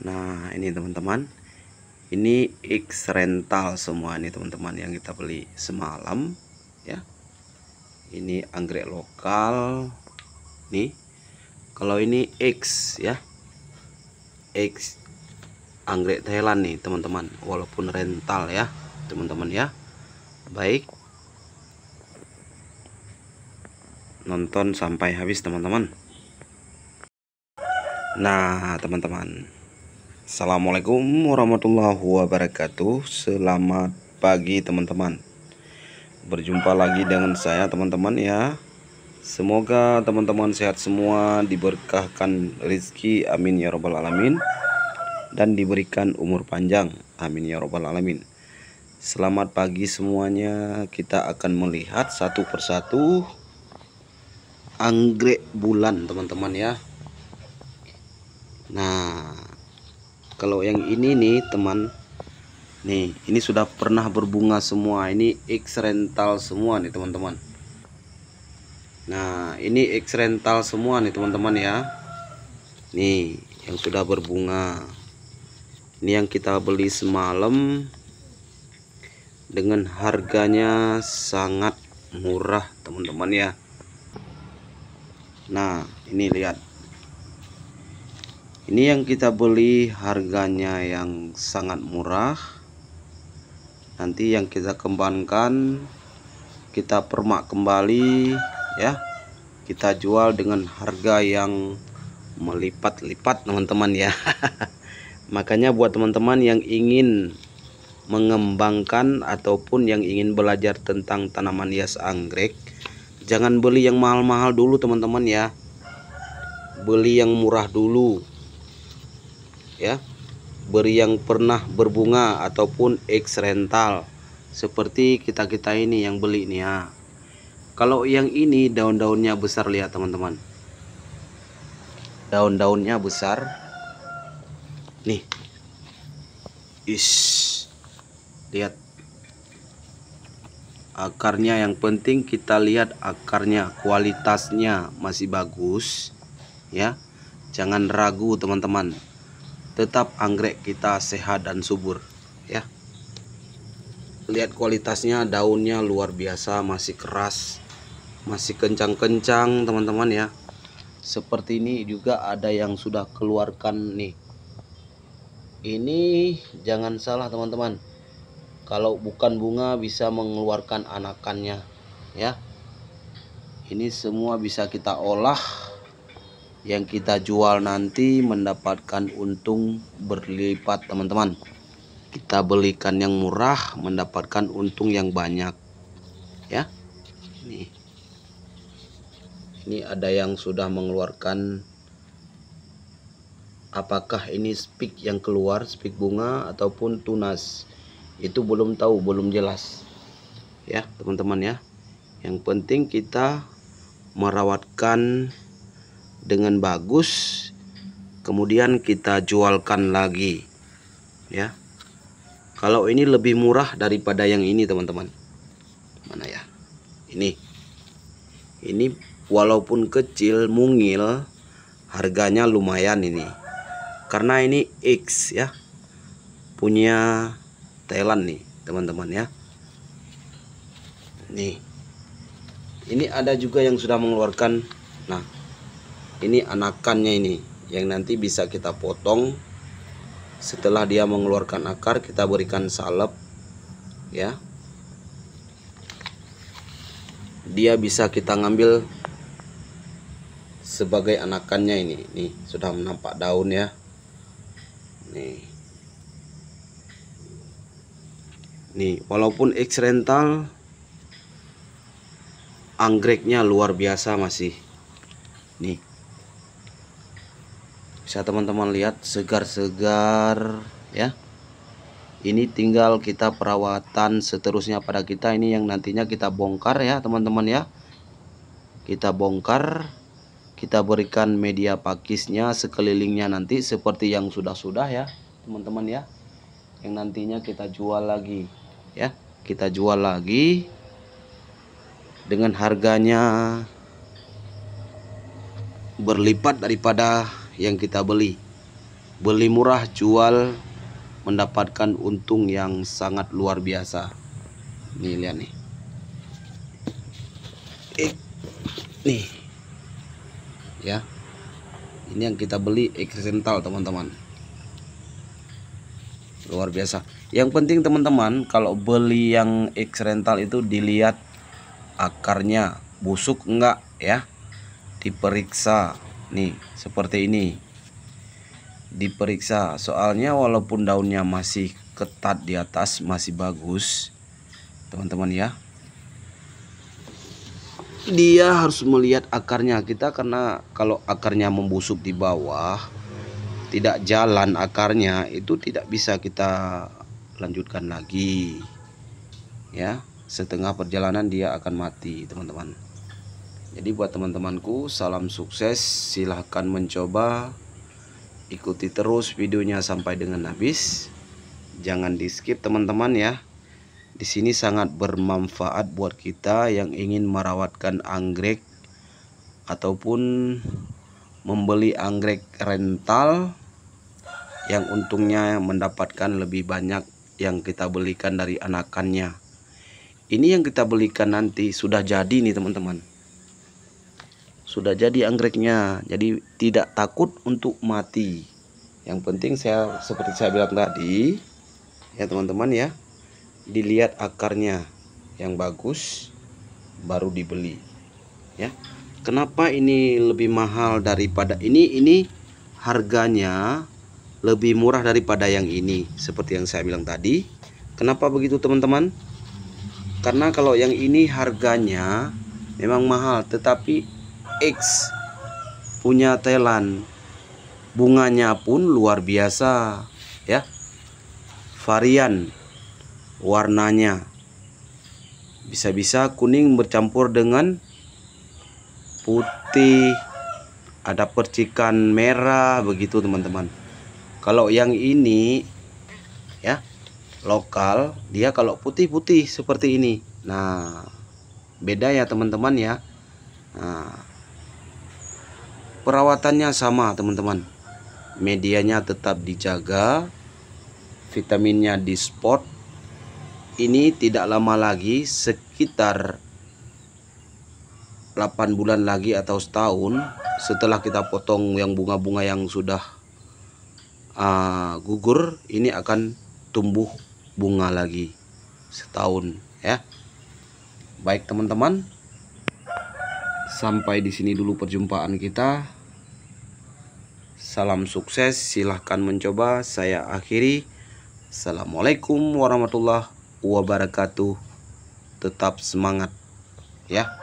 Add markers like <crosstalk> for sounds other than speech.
nah ini teman-teman ini X rental semua nih teman-teman yang kita beli semalam ya ini anggrek lokal nih kalau ini X ya X anggrek Thailand nih teman-teman walaupun rental ya teman-teman ya baik nonton sampai habis teman-teman nah teman-teman Assalamualaikum warahmatullahi wabarakatuh Selamat pagi teman-teman Berjumpa lagi dengan saya teman-teman ya Semoga teman-teman sehat semua Diberkahkan rizki Amin ya robbal alamin Dan diberikan umur panjang Amin ya robbal alamin Selamat pagi semuanya Kita akan melihat satu persatu Anggrek bulan teman-teman ya Nah kalau yang ini nih teman nih ini sudah pernah berbunga semua ini X rental semua nih teman-teman nah ini X rental semua nih teman-teman ya nih yang sudah berbunga ini yang kita beli semalam dengan harganya sangat murah teman-teman ya nah ini lihat ini yang kita beli harganya yang sangat murah nanti yang kita kembangkan kita permak kembali ya kita jual dengan harga yang melipat-lipat teman-teman ya <laughs> makanya buat teman-teman yang ingin mengembangkan ataupun yang ingin belajar tentang tanaman hias anggrek jangan beli yang mahal-mahal dulu teman-teman ya beli yang murah dulu ya beri yang pernah berbunga ataupun ex rental seperti kita-kita ini yang beli nih ya kalau yang ini daun-daunnya besar lihat teman-teman daun-daunnya besar nih is lihat akarnya yang penting kita lihat akarnya kualitasnya masih bagus ya jangan ragu teman-teman tetap anggrek kita sehat dan subur ya lihat kualitasnya daunnya luar biasa masih keras masih kencang-kencang teman-teman ya seperti ini juga ada yang sudah keluarkan nih ini jangan salah teman-teman kalau bukan bunga bisa mengeluarkan anakannya ya ini semua bisa kita olah yang kita jual nanti mendapatkan untung berlipat teman-teman kita belikan yang murah mendapatkan untung yang banyak ya ini ini ada yang sudah mengeluarkan apakah ini speak yang keluar speak bunga ataupun tunas itu belum tahu belum jelas ya teman-teman ya yang penting kita merawatkan dengan bagus kemudian kita jualkan lagi ya kalau ini lebih murah daripada yang ini teman-teman mana ya ini ini walaupun kecil mungil harganya lumayan ini karena ini X ya punya Thailand nih teman-teman ya nih ini ada juga yang sudah mengeluarkan nah ini anakannya ini yang nanti bisa kita potong setelah dia mengeluarkan akar kita berikan salep ya dia bisa kita ngambil sebagai anakannya ini nih sudah menampak daun ya nih nih walaupun X rental anggreknya luar biasa masih nih bisa teman-teman lihat segar-segar ya ini tinggal kita perawatan seterusnya pada kita ini yang nantinya kita bongkar ya teman-teman ya kita bongkar kita berikan media pakisnya sekelilingnya nanti seperti yang sudah-sudah ya teman-teman ya yang nantinya kita jual lagi ya kita jual lagi dengan harganya berlipat daripada yang kita beli. Beli murah, jual, mendapatkan untung yang sangat luar biasa. Nih, lihat nih. Eh, nih. Ya. Ini yang kita beli eksental, teman-teman. Luar biasa. Yang penting teman-teman, kalau beli yang eksental itu dilihat akarnya busuk enggak ya. Diperiksa nih seperti ini diperiksa soalnya walaupun daunnya masih ketat di atas masih bagus teman-teman ya dia harus melihat akarnya kita karena kalau akarnya membusuk di bawah tidak jalan akarnya itu tidak bisa kita lanjutkan lagi ya setengah perjalanan dia akan mati teman-teman jadi buat teman-temanku salam sukses silahkan mencoba ikuti terus videonya sampai dengan habis jangan di skip teman-teman ya di sini sangat bermanfaat buat kita yang ingin merawatkan anggrek ataupun membeli anggrek rental yang untungnya mendapatkan lebih banyak yang kita belikan dari anakannya ini yang kita belikan nanti sudah jadi nih teman-teman sudah jadi anggreknya jadi tidak takut untuk mati yang penting saya seperti saya bilang tadi ya teman-teman ya dilihat akarnya yang bagus baru dibeli ya kenapa ini lebih mahal daripada ini ini harganya lebih murah daripada yang ini seperti yang saya bilang tadi kenapa begitu teman-teman karena kalau yang ini harganya memang mahal tetapi X punya telan bunganya pun luar biasa ya varian warnanya bisa-bisa kuning bercampur dengan putih ada percikan merah begitu teman-teman kalau yang ini ya lokal dia kalau putih-putih seperti ini nah beda ya teman-teman ya nah Perawatannya sama teman-teman. Medianya tetap dijaga, vitaminnya di spot. Ini tidak lama lagi sekitar 8 bulan lagi atau setahun setelah kita potong yang bunga-bunga yang sudah uh, gugur ini akan tumbuh bunga lagi setahun ya baik teman-teman sampai di sini dulu perjumpaan kita Salam sukses, silahkan mencoba. Saya akhiri. Assalamualaikum warahmatullahi wabarakatuh. Tetap semangat ya.